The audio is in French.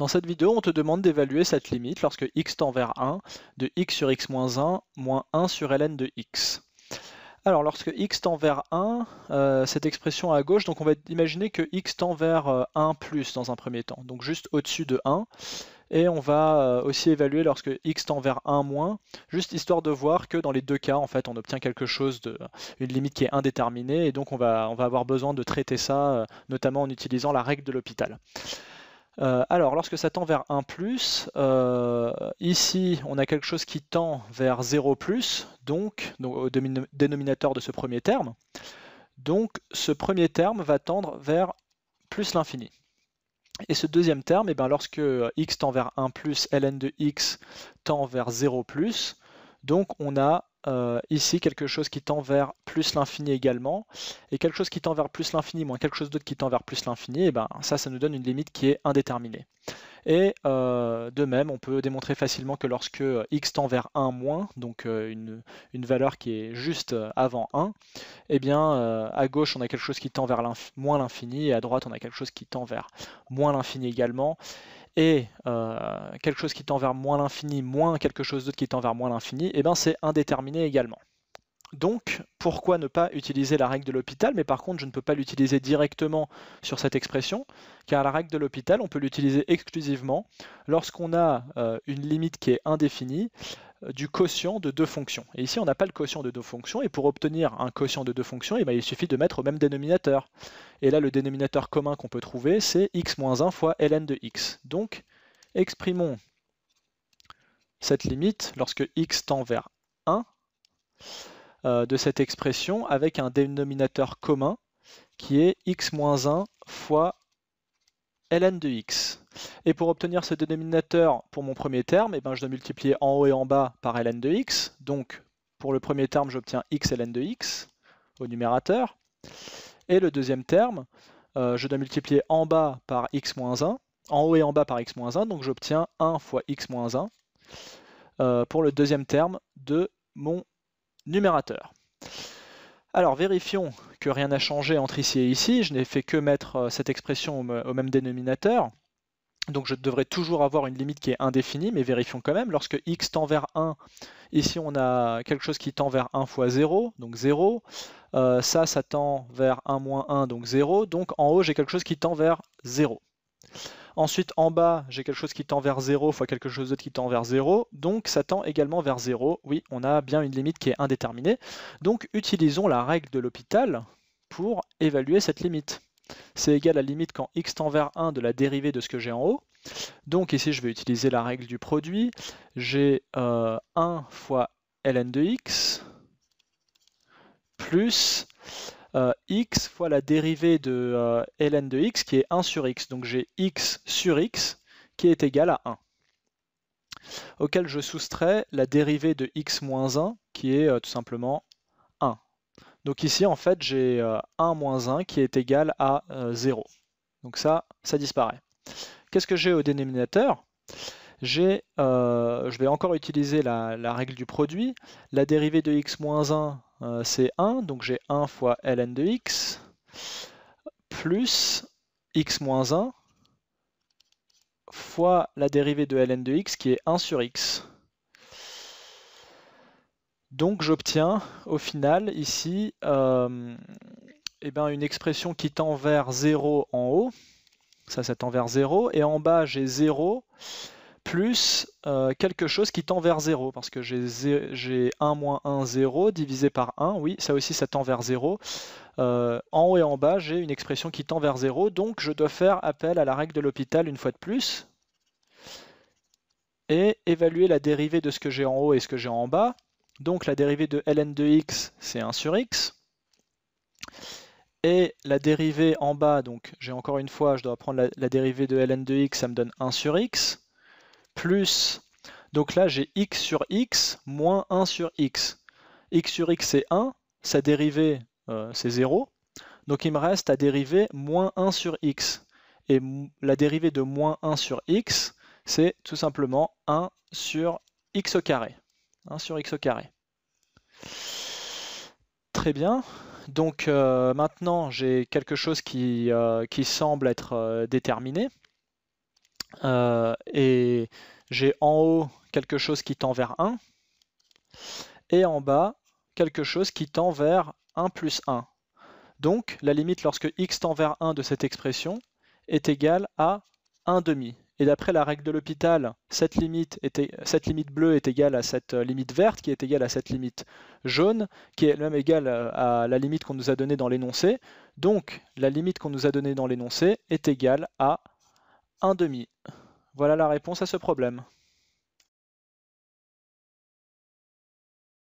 Dans cette vidéo, on te demande d'évaluer cette limite lorsque x tend vers 1 de x sur x-1 moins moins 1 sur ln de x. Alors, lorsque x tend vers 1, euh, cette expression à gauche, donc on va imaginer que x tend vers 1 euh, plus dans un premier temps, donc juste au-dessus de 1. Et on va euh, aussi évaluer lorsque x tend vers 1 moins, juste histoire de voir que dans les deux cas, en fait, on obtient quelque chose de, une limite qui est indéterminée, et donc on va, on va avoir besoin de traiter ça, notamment en utilisant la règle de l'hôpital. Euh, alors, lorsque ça tend vers 1 euh, ici, on a quelque chose qui tend vers 0 donc, au dénominateur de ce premier terme. Donc, ce premier terme va tendre vers plus l'infini. Et ce deuxième terme, eh bien, lorsque euh, x tend vers 1 ln de x tend vers 0 donc on a euh, ici quelque chose qui tend vers plus l'infini également, et quelque chose qui tend vers plus l'infini moins quelque chose d'autre qui tend vers plus l'infini, et eh ben ça, ça nous donne une limite qui est indéterminée. Et euh, de même, on peut démontrer facilement que lorsque euh, x tend vers 1 moins, donc euh, une, valeur qui est juste avant 1, eh bien à gauche on a quelque chose qui tend vers moins l'infini et à droite on a quelque chose qui tend vers moins l'infini également. Et quelque chose qui tend vers moins l'infini moins quelque chose d'autre qui tend vers moins l'infini, eh bien c'est indéterminé également. Donc, pourquoi ne pas utiliser la règle de l'hôpital Mais par contre, je ne peux pas l'utiliser directement sur cette expression, car la règle de l'hôpital, on peut l'utiliser exclusivement lorsqu'on a euh, une limite qui est indéfinie euh, du quotient de deux fonctions. Et ici, on n'a pas le quotient de deux fonctions, et pour obtenir un quotient de deux fonctions, eh ben, il suffit de mettre au même dénominateur. Et là, le dénominateur commun qu'on peut trouver, c'est x-1 fois ln de x. Donc, exprimons cette limite lorsque x tend vers 1 euh, de cette expression avec un dénominateur commun qui est x-1 fois ln de x. Et pour obtenir ce dénominateur pour mon premier terme, eh ben, je dois multiplier en haut et en bas par ln de x. Donc pour le premier terme, j'obtiens x ln de x au numérateur. Et le deuxième terme, euh, je dois multiplier en bas par x-1, en haut et en bas par x-1, donc j'obtiens 1 fois x-1 euh, pour le deuxième terme de mon numérateur. Alors vérifions que rien n'a changé entre ici et ici, je n'ai fait que mettre euh, cette expression au même dénominateur, donc je devrais toujours avoir une limite qui est indéfinie, mais vérifions quand même, lorsque x tend vers 1, ici on a quelque chose qui tend vers 1 fois 0, donc 0, euh, ça, ça tend vers 1 moins 1, donc 0, donc en haut j'ai quelque chose qui tend vers 0. Ensuite, en bas, j'ai quelque chose qui tend vers 0 fois quelque chose d'autre qui tend vers 0. Donc, ça tend également vers 0. Oui, on a bien une limite qui est indéterminée. Donc, utilisons la règle de l'hôpital pour évaluer cette limite. C'est égal à la limite quand x tend vers 1 de la dérivée de ce que j'ai en haut. Donc ici, je vais utiliser la règle du produit. J'ai 1 euh, fois ln de x plus euh, x fois la dérivée de euh, ln de x qui est 1 sur x. Donc j'ai x sur x qui est égal à 1, auquel je soustrais la dérivée de x moins 1 qui est euh, tout simplement 1. Donc ici en fait j'ai 1 moins 1 qui est égal à 0. Donc ça, ça disparaît. Qu'est-ce que j'ai au dénominateur j'ai, euh, je vais encore utiliser la, règle du produit. La dérivée de x-1, moins euh, c'est 1, donc j'ai 1 fois ln de x, plus x-1 moins fois la dérivée de ln de x qui est 1 sur x. Donc j'obtiens au final ici euh, eh ben une expression qui tend vers 0 en haut, ça, ça tend vers 0, et en bas j'ai 0 plus euh, quelque chose qui tend vers 0, parce que j'ai 1 moins 1, 0, divisé par 1, oui, ça aussi ça tend vers 0. Euh, en haut et en bas, j'ai une expression qui tend vers 0, donc je dois faire appel à la règle de l'hôpital une fois de plus, et évaluer la dérivée de ce que j'ai en haut et ce que j'ai en bas. Donc la dérivée de ln de x, c'est 1 sur x. Et la dérivée en bas, donc j'ai encore une fois, je dois prendre la, la, dérivée de ln de x, ça me donne 1 sur x plus, donc là j'ai x sur x moins 1 sur x. x sur x c'est 1, sa dérivée euh, c'est 0, donc il me reste à dériver moins 1 sur x. Et la dérivée de moins 1 sur x, c'est tout simplement 1 sur x au carré. 1 sur x au carré. Très bien. Donc euh, maintenant, j'ai quelque chose qui, euh, semble être déterminé. Euh, et j'ai en haut quelque chose qui tend vers 1, et en bas quelque chose qui tend vers 1 plus 1. Donc la limite lorsque x tend vers 1 de cette expression est égale à 1 demi. Et d'après la règle de l'hôpital, cette limite, bleue est égale à cette euh, limite verte, qui est égale à cette limite jaune, qui est même égale euh, à la limite qu'on nous a donnée dans l'énoncé. Donc la limite qu'on nous a donnée dans l'énoncé est égale à 1 demi. Voilà la réponse à ce problème.